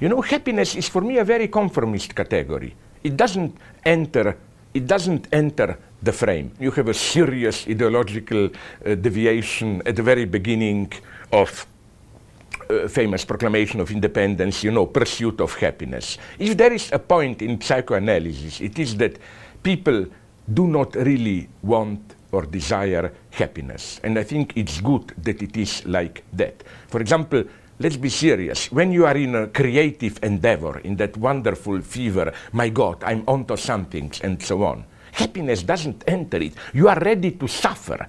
You know, happiness is for me a very conformist category. It doesn't enter it doesn't enter the frame. You have a serious ideological uh, deviation at the very beginning of uh, famous proclamation of independence, you know, pursuit of happiness. If there is a point in psychoanalysis, it is that people do not really want or desire happiness. And I think it's good that it is like that. For example, let's be serious. When you are in a creative endeavor, in that wonderful fever, my God, I'm onto something, and so on, happiness doesn't enter it. You are ready to suffer.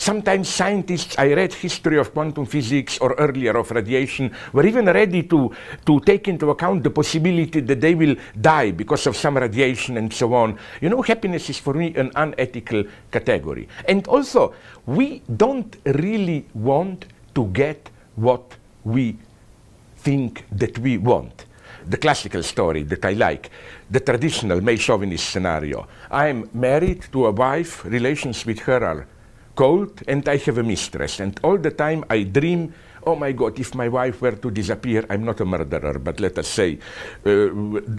Sometimes scientists, I read history of quantum physics or earlier of radiation, were even ready to, to take into account the possibility that they will die because of some radiation and so on. You know, happiness is for me an unethical category. And also, we don't really want to get what we think that we want. The classical story that I like, the traditional male chauvinist scenario. I'm married to a wife, relations with her are cold, and I have a mistress. And all the time I dream oh my God, if my wife were to disappear, I'm not a murderer, but let us say, uh,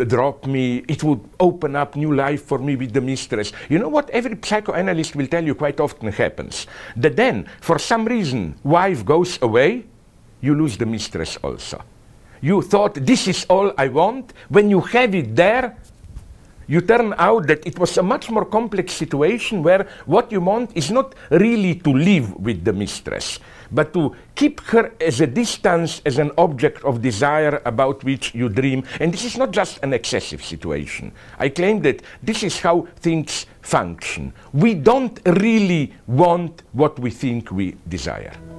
drop me, it would open up new life for me with the mistress. You know what every psychoanalyst will tell you quite often happens? That then, for some reason, wife goes away, you lose the mistress also. You thought, this is all I want. When you have it there, you turn out that it was a much more complex situation where what you want is not really to live with the mistress, but to keep her as a distance, as an object of desire about which you dream. And this is not just an excessive situation. I claim that this is how things function. We don't really want what we think we desire.